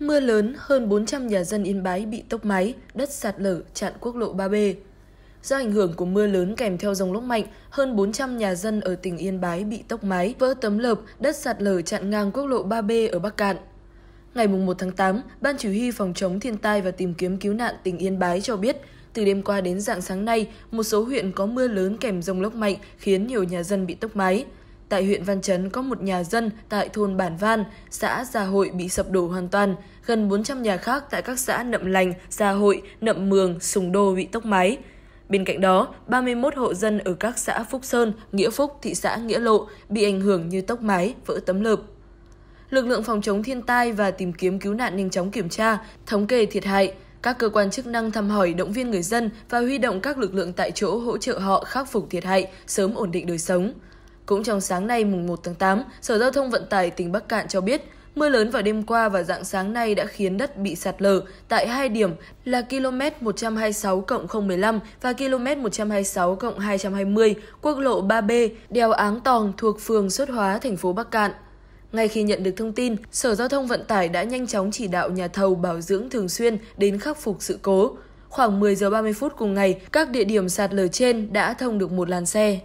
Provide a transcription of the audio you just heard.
Mưa lớn, hơn 400 nhà dân Yên Bái bị tốc máy, đất sạt lở, chặn quốc lộ 3B. Do ảnh hưởng của mưa lớn kèm theo dòng lốc mạnh, hơn 400 nhà dân ở tỉnh Yên Bái bị tốc mái, vỡ tấm lợp, đất sạt lở chặn ngang quốc lộ 3B ở Bắc Cạn. Ngày 1 tháng 8, Ban Chỉ huy Phòng chống thiên tai và tìm kiếm cứu nạn tỉnh Yên Bái cho biết, từ đêm qua đến dạng sáng nay, một số huyện có mưa lớn kèm dòng lốc mạnh khiến nhiều nhà dân bị tốc mái. Tại huyện Văn Chấn có một nhà dân tại thôn Bản Van, xã Gia Hội bị sập đổ hoàn toàn. Gần 400 nhà khác tại các xã Nậm Lành, Gia Hội, Nậm Mường, Sùng Đô bị tốc mái. Bên cạnh đó, 31 hộ dân ở các xã Phúc Sơn, Nghĩa Phúc, thị xã Nghĩa Lộ bị ảnh hưởng như tốc mái, vỡ tấm lợp. Lực lượng phòng chống thiên tai và tìm kiếm cứu nạn nhanh chóng kiểm tra, thống kê thiệt hại, các cơ quan chức năng thăm hỏi động viên người dân và huy động các lực lượng tại chỗ hỗ trợ họ khắc phục thiệt hại, sớm ổn định đời sống. Cũng trong sáng nay mùng 1 tháng 8, Sở Giao thông Vận tải tỉnh Bắc Cạn cho biết, mưa lớn vào đêm qua và dạng sáng nay đã khiến đất bị sạt lở tại hai điểm là km 126 015 và km 126 220 quốc lộ 3B, đèo Áng Tòng thuộc phường Xuất Hóa, thành phố Bắc Cạn. Ngay khi nhận được thông tin, Sở Giao thông Vận tải đã nhanh chóng chỉ đạo nhà thầu bảo dưỡng thường xuyên đến khắc phục sự cố. Khoảng 10 giờ 30 phút cùng ngày, các địa điểm sạt lở trên đã thông được một làn xe.